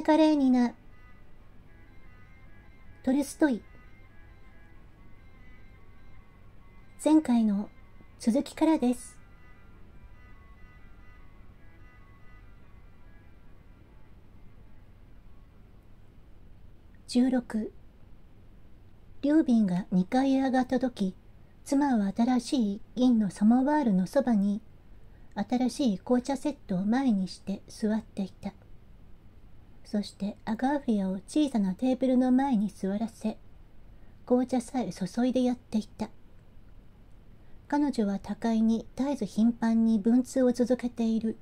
な華麗にな。トルストイ。前回の続きからです。16劉備が2階へ上がった時妻は新しい銀のサモワールのそばに新しい紅茶セットを前にして座っていたそしてアガーフィアを小さなテーブルの前に座らせ紅茶さえ注いでやっていた彼女は互いに絶えず頻繁に文通を続けている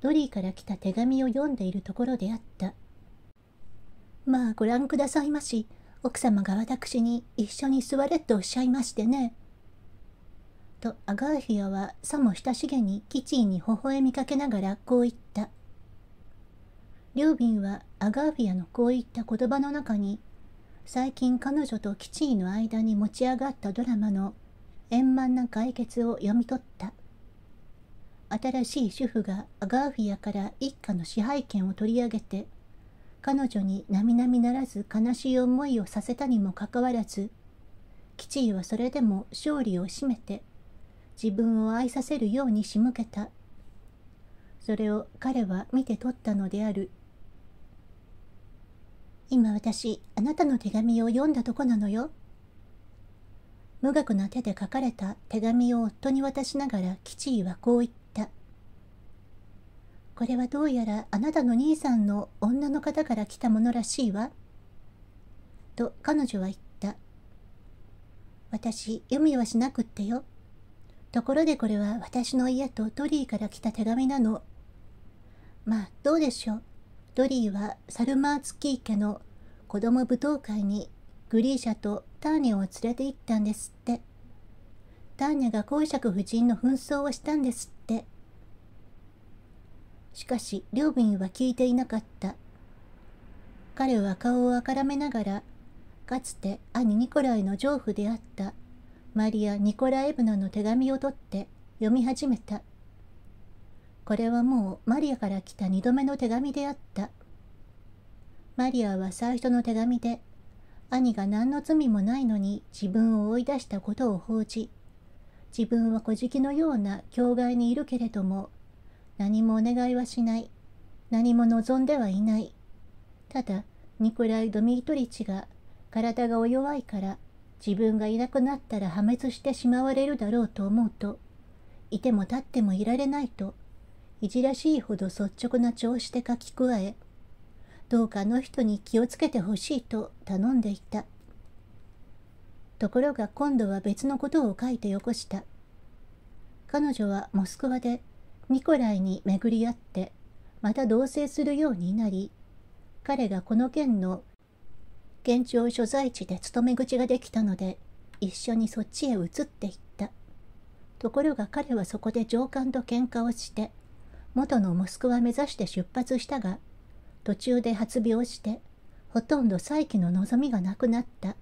ドリーから来た手紙を読んでいるところであったまあご覧くださいまし奥様が私に一緒に座れとおっしゃいましてねとアガーフィアはさも親しげにキチンに微笑みかけながらこう言った「ビンはアガーフィアのこういった言葉の中に最近彼女と吉井の間に持ち上がったドラマの円満な解決を読み取った新しい主婦がアガーフィアから一家の支配権を取り上げて彼女に並々ならず悲しい思いをさせたにもかかわらず吉井はそれでも勝利を占めて自分を愛させるように仕向けたそれを彼は見て取ったのである今私あなたの手紙を読んだとこなのよ無学な手で書かれた手紙を夫に渡しながら吉井はこう言ったこれはどうやらあなたの兄さんの女の方から来たものらしいわと彼女は言った私読みはしなくってよところでこれは私の家とトリーから来た手紙なのまあどうでしょうドリーはサルマーツキー家の子供舞踏会にグリーシャとターニャを連れて行ったんですってターニャが公爵夫人の紛争をしたんですってしかし両民は聞いていなかった彼は顔をあからめながらかつて兄ニコライの丈夫であったマリア・ニコラエブナの手紙を取って読み始めたこれはもうマリアから来た2度目の手紙であったマリアは最初の手紙で兄が何の罪もないのに自分を追い出したことを報じ自分は小じのような境外にいるけれども何もお願いはしない何も望んではいないただニコライ・ドミートリチが体がお弱いから自分がいなくなったら破滅してしまわれるだろうと思うといても立ってもいられないといじらしいほど率直な調子で書き加え、どうかあの人に気をつけてほしいと頼んでいた。ところが今度は別のことを書いてよこした。彼女はモスクワでニコライに巡り合って、また同棲するようになり、彼がこの県の県庁所在地で勤め口ができたので、一緒にそっちへ移っていった。ところが彼はそこで上官と喧嘩をして、元のモスクワ目指して出発したが途中で発病してほとんど再起の望みがなくなった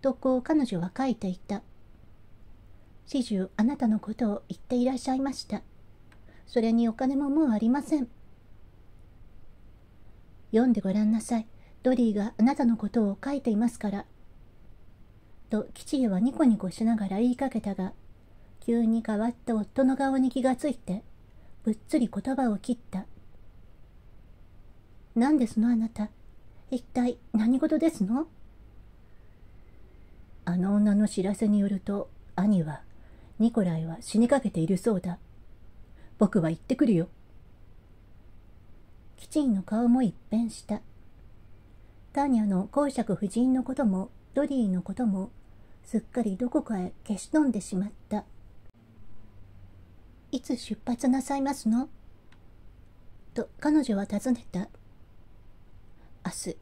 とこう彼女は書いていた始終あなたのことを言っていらっしゃいましたそれにお金ももうありません読んでごらんなさいドリーがあなたのことを書いていますからと吉家はニコニコしながら言いかけたが急に変わった夫の顔に気がついてぶっつり言葉を切った。何ですのあなた。一体何事ですのあの女の知らせによると、兄は、ニコライは死にかけているそうだ。僕は行ってくるよ。キチンの顔も一変した。ターニャの公爵夫人のことも、ドリーのことも、すっかりどこかへ消し飛んでしまった。いつ出発なさいますのと彼女は尋ねた。明日。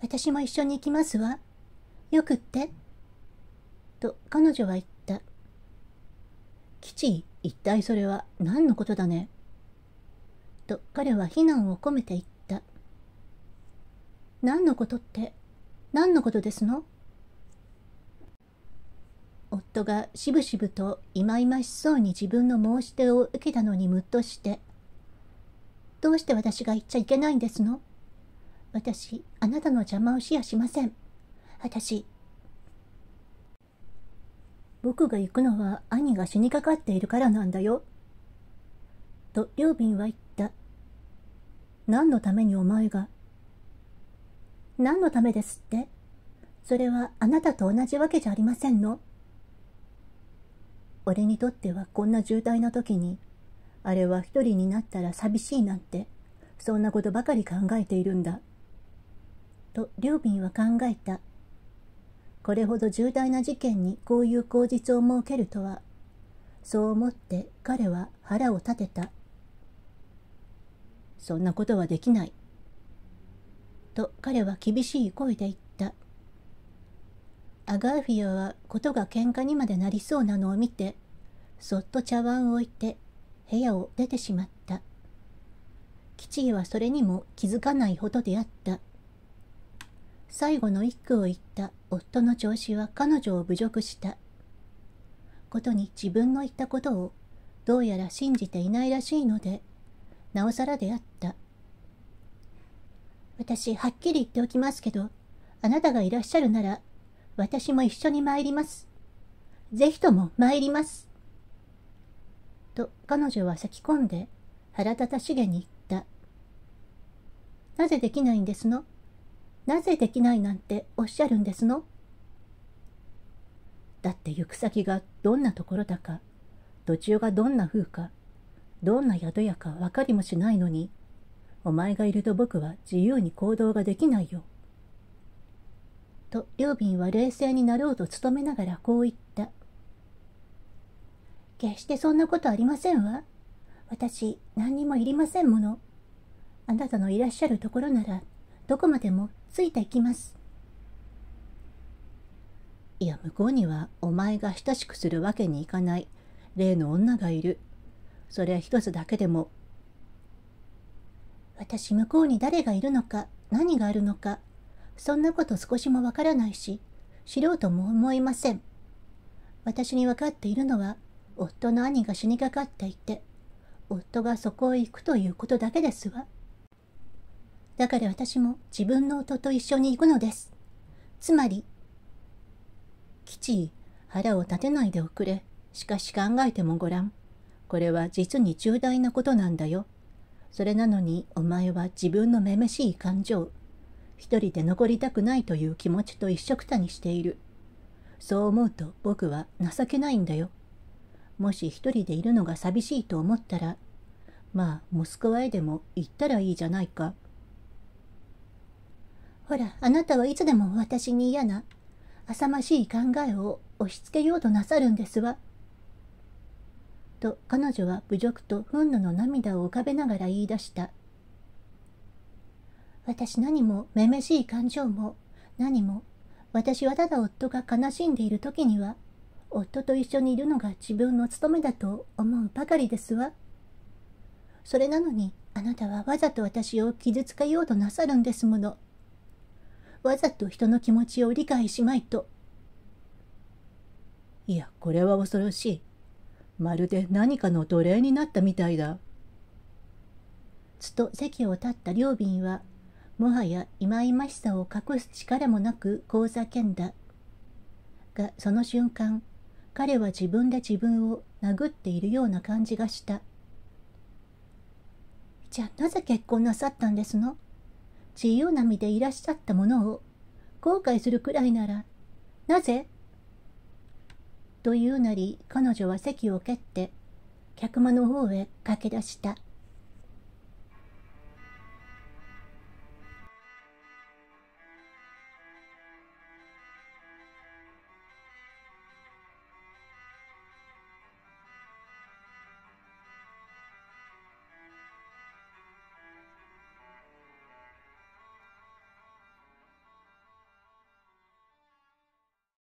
私も一緒に行きますわ。よくって。と彼女は言った。吉、一体それは何のことだね。と彼は非難を込めて言った。何のことって何のことですの夫がしぶしぶといまいましそうに自分の申し出を受けたのにむっとして、どうして私が言っちゃいけないんですの私、あなたの邪魔をしやしません。私。僕が行くのは兄が死にかかっているからなんだよ。と、両瓶は言った。何のためにお前が。何のためですってそれはあなたと同じわけじゃありませんの俺にとってはこんな重大な時に、あれは一人になったら寂しいなんて、そんなことばかり考えているんだ。と、ビ敏は考えた。これほど重大な事件にこういう口実を設けるとは、そう思って彼は腹を立てた。そんなことはできない。と彼は厳しい声で言っアガーフィアはことが喧嘩にまでなりそうなのを見てそっと茶碗を置いて部屋を出てしまった吉はそれにも気づかないほどであった最後の一句を言った夫の調子は彼女を侮辱したことに自分の言ったことをどうやら信じていないらしいのでなおさらであった私はっきり言っておきますけどあなたがいらっしゃるなら私も一緒に参ります。ぜひとも参ります。と彼女は咲き込んで腹立たしげに言った。なぜできないんですのなぜできないなんておっしゃるんですのだって行く先がどんなところだか、土地がどんな風か、どんな宿屋かわかりもしないのに、お前がいると僕は自由に行動ができないよ。と両瓶は冷静になろうと努めながらこう言った。決してそんなことありませんわ。私、何にもいりませんもの。あなたのいらっしゃるところなら、どこまでもついていきます。いや、向こうにはお前が親しくするわけにいかない。例の女がいる。それは一つだけでも。私、向こうに誰がいるのか、何があるのか、そんなこと少しもわからないし、知ろうとも思いません。私に分かっているのは、夫の兄が死にかかっていて、夫がそこへ行くということだけですわ。だから私も自分の夫と一緒に行くのです。つまり、吉、腹を立てないでおくれ。しかし考えてもごらん。これは実に重大なことなんだよ。それなのにお前は自分のめめしい感情、一人で残りたくないという気持ちと一緒くたにしている。そう思うと僕は情けないんだよ。もし一人でいるのが寂しいと思ったら、まあ、モスクワへでも行ったらいいじゃないか。ほら、あなたはいつでも私に嫌な、浅ましい考えを押し付けようとなさるんですわ。と彼女は侮辱と憤怒の涙を浮かべながら言い出した。私何もめめしい感情も何も私はただ夫が悲しんでいる時には夫と一緒にいるのが自分の務めだと思うばかりですわそれなのにあなたはわざと私を傷つけようとなさるんですものわざと人の気持ちを理解しまいといやこれは恐ろしいまるで何かの奴隷になったみたいだつと席を立った両瓶はもはや忌々しさを隠す力もなくこう叫んだ。が、その瞬間、彼は自分で自分を殴っているような感じがした。じゃあなぜ結婚なさったんですの自由な身でいらっしゃったものを後悔するくらいなら、なぜというなり彼女は席を蹴って、客間の方へ駆け出した。